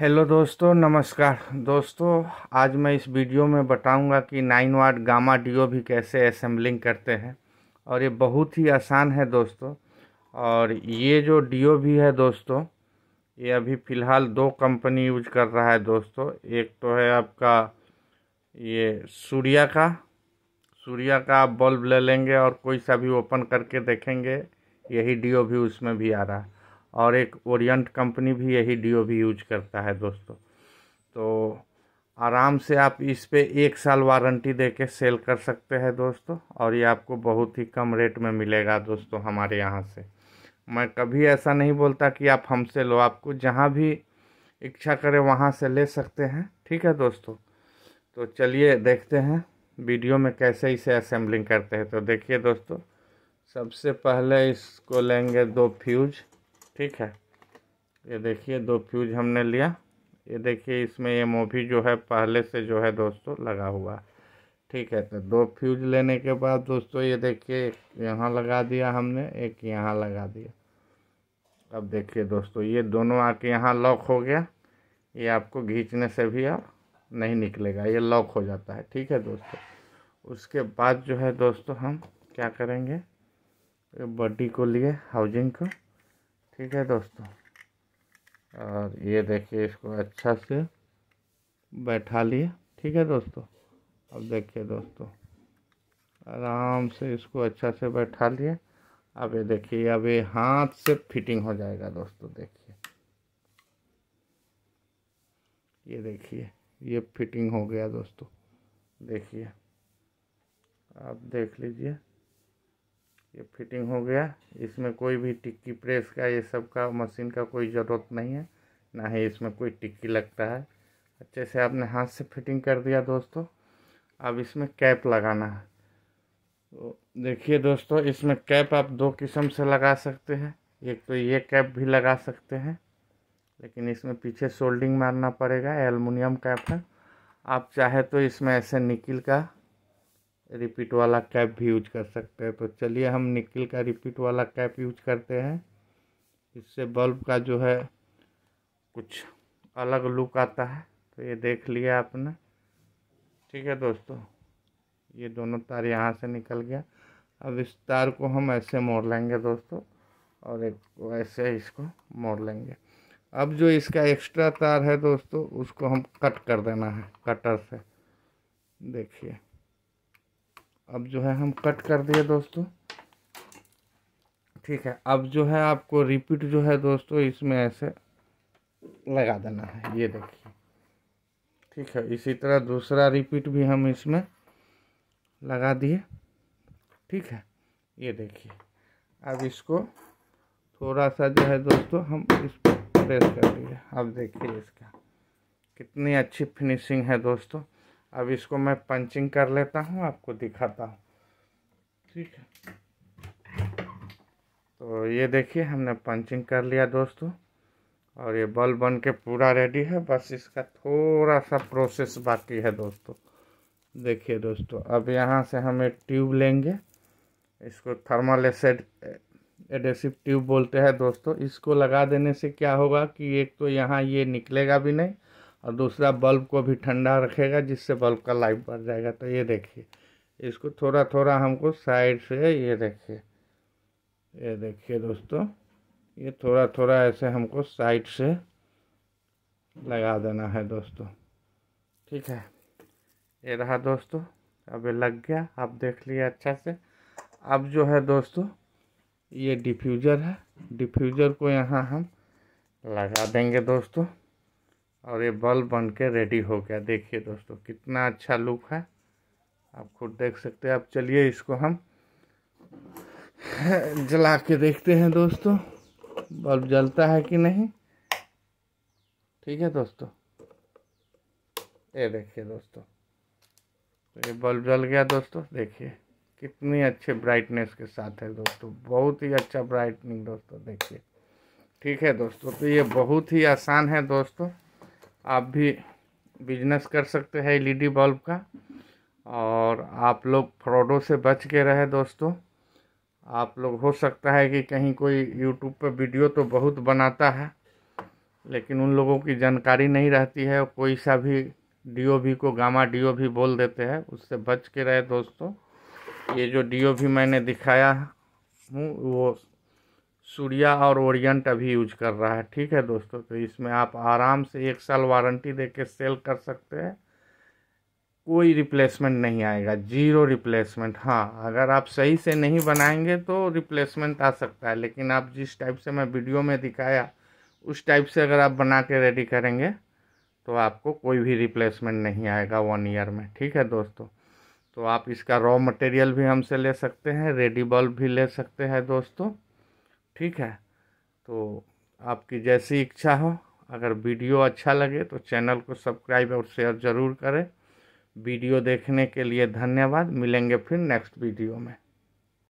hello दोस्तों नमस्कार दोस्तों आज मैं इस वीडियो में बताऊंगा कि नाइन वाट गामा डीओ भी कैसे असेंबलिंग करते हैं और ये बहुत ही आसान है दोस्तों और ये जो डीओ भी है दोस्तों ये अभी फ़िलहाल दो कंपनी यूज कर रहा है दोस्तों एक तो है आपका ये सूर्या का सूर्या का आप बल्ब ले लेंगे और कोई सा भी ओपन करके देखेंगे यही डी भी उसमें भी आ रहा है और एक ओरिएंट कंपनी भी यही भी यूज करता है दोस्तों तो आराम से आप इस पर एक साल वारंटी दे के सेल कर सकते हैं दोस्तों और ये आपको बहुत ही कम रेट में मिलेगा दोस्तों हमारे यहाँ से मैं कभी ऐसा नहीं बोलता कि आप हमसे लो आपको जहाँ भी इच्छा करें वहाँ से ले सकते हैं ठीक है दोस्तों तो चलिए देखते हैं वीडियो में कैसे इसे असेंबलिंग करते हैं तो देखिए दोस्तों सबसे पहले इसको लेंगे दो फ्यूज़ ठीक है ये देखिए दो फ्यूज हमने लिया ये देखिए इसमें ये मोभी जो है पहले से जो है दोस्तों लगा हुआ ठीक है तो दो फ्यूज लेने के बाद दोस्तों ये देखिए यहाँ लगा दिया हमने एक यहाँ लगा दिया अब देखिए दोस्तों ये दोनों आके यहाँ लॉक हो गया ये आपको घींचने से भी आप नहीं निकलेगा ये लॉक हो जाता है ठीक है दोस्तों उसके बाद जो है दोस्तों हम क्या करेंगे बॉडी को लिए हाउजिंग को ठीक है दोस्तों और ये देखिए इसको अच्छा से बैठा लिए ठीक है दोस्तों अब देखिए दोस्तों आराम से इसको अच्छा से बैठा लिए अब ये देखिए अब ये हाथ से फिटिंग हो जाएगा दोस्तों देखिए ये देखिए ये फिटिंग हो गया दोस्तों देखिए आप देख लीजिए ये फिटिंग हो गया इसमें कोई भी टिक्की प्रेस का ये सब का मशीन का कोई ज़रूरत नहीं है ना ही इसमें कोई टिक्की लगता है अच्छे से आपने हाथ से फिटिंग कर दिया दोस्तों अब इसमें कैप लगाना है तो देखिए दोस्तों इसमें कैप आप दो किस्म से लगा सकते हैं एक तो ये कैप भी लगा सकते हैं लेकिन इसमें पीछे सोल्डिंग मारना पड़ेगा एलमिनियम कैप है आप चाहे तो इसमें ऐसे निकिल का रिपीट वाला कैप भी यूज कर सकते हैं तो चलिए हम निकल का रिपीट वाला कैप यूज करते हैं इससे बल्ब का जो है कुछ अलग लुक आता है तो ये देख लिया आपने ठीक है दोस्तों ये दोनों तार यहाँ से निकल गया अब इस तार को हम ऐसे मोड़ लेंगे दोस्तों और एक ऐसे इसको मोड़ लेंगे अब जो इसका एक्स्ट्रा तार है दोस्तों उसको हम कट कर देना है कटर से देखिए अब जो है हम कट कर दिए दोस्तों ठीक है अब जो है आपको रिपीट जो है दोस्तों इसमें ऐसे लगा देना है ये देखिए ठीक है इसी तरह दूसरा रिपीट भी हम इसमें लगा दिए ठीक है ये देखिए अब इसको थोड़ा सा जो है दोस्तों हम इस पर प्रेस कर दिए अब देखिए इसका कितनी अच्छी फिनिशिंग है दोस्तों अब इसको मैं पंचिंग कर लेता हूँ आपको दिखाता हूँ ठीक है तो ये देखिए हमने पंचिंग कर लिया दोस्तों और ये बल्ब बन के पूरा रेडी है बस इसका थोड़ा सा प्रोसेस बाकी है दोस्तों देखिए दोस्तों अब यहाँ से हम एक ट्यूब लेंगे इसको थर्मल एसेड एडेसिव ट्यूब बोलते हैं दोस्तों इसको लगा देने से क्या होगा कि एक तो यहाँ ये निकलेगा भी नहीं और दूसरा बल्ब को भी ठंडा रखेगा जिससे बल्ब का लाइट बढ़ जाएगा तो ये देखिए इसको थोड़ा थोड़ा हमको साइड से ये देखिए ये देखिए दोस्तों ये थोड़ा थोड़ा ऐसे हमको साइड से लगा देना है दोस्तों ठीक है ये रहा दोस्तों अब ये लग गया आप देख लिए अच्छा से अब जो है दोस्तों ये डिफ्यूज़र है डिफ्यूज़र को यहाँ हम लगा देंगे दोस्तों और ये बल्ब बन के रेडी हो गया देखिए दोस्तों कितना अच्छा लुक है आप खुद देख सकते हैं आप चलिए इसको हम जला के देखते हैं दोस्तों बल्ब जलता है कि नहीं ठीक है दोस्तों ये देखिए दोस्तों ये बल्ब जल गया दोस्तों देखिए कितनी अच्छे ब्राइटनेस के साथ है दोस्तों बहुत ही अच्छा ब्राइटनिंग दोस्तों देखिए ठीक है दोस्तों तो ये बहुत ही आसान है दोस्तों आप भी बिजनेस कर सकते हैं एलईडी बल्ब का और आप लोग फ्रॉडों से बच के रहे दोस्तों आप लोग हो सकता है कि कहीं कोई यूट्यूब पर वीडियो तो बहुत बनाता है लेकिन उन लोगों की जानकारी नहीं रहती है कोई सा भी डीओवी को गामा भी बोल देते हैं उससे बच के रहे दोस्तों ये जो डीओवी मैंने दिखाया हूँ वो सूर्या और ओरियंट अभी यूज कर रहा है ठीक है दोस्तों तो इसमें आप आराम से एक साल वारंटी दे के सेल कर सकते हैं कोई रिप्लेसमेंट नहीं आएगा जीरो रिप्लेसमेंट हाँ अगर आप सही से नहीं बनाएंगे तो रिप्लेसमेंट आ सकता है लेकिन आप जिस टाइप से मैं वीडियो में दिखाया उस टाइप से अगर आप बना के रेडी करेंगे तो आपको कोई भी रिप्लेसमेंट नहीं आएगा वन ईयर में ठीक है दोस्तों तो आप इसका रॉ मटेरियल भी हमसे ले सकते हैं रेडी बल्ब भी ले सकते हैं दोस्तों ठीक है तो आपकी जैसी इच्छा हो अगर वीडियो अच्छा लगे तो चैनल को सब्सक्राइब और शेयर ज़रूर करें वीडियो देखने के लिए धन्यवाद मिलेंगे फिर नेक्स्ट वीडियो में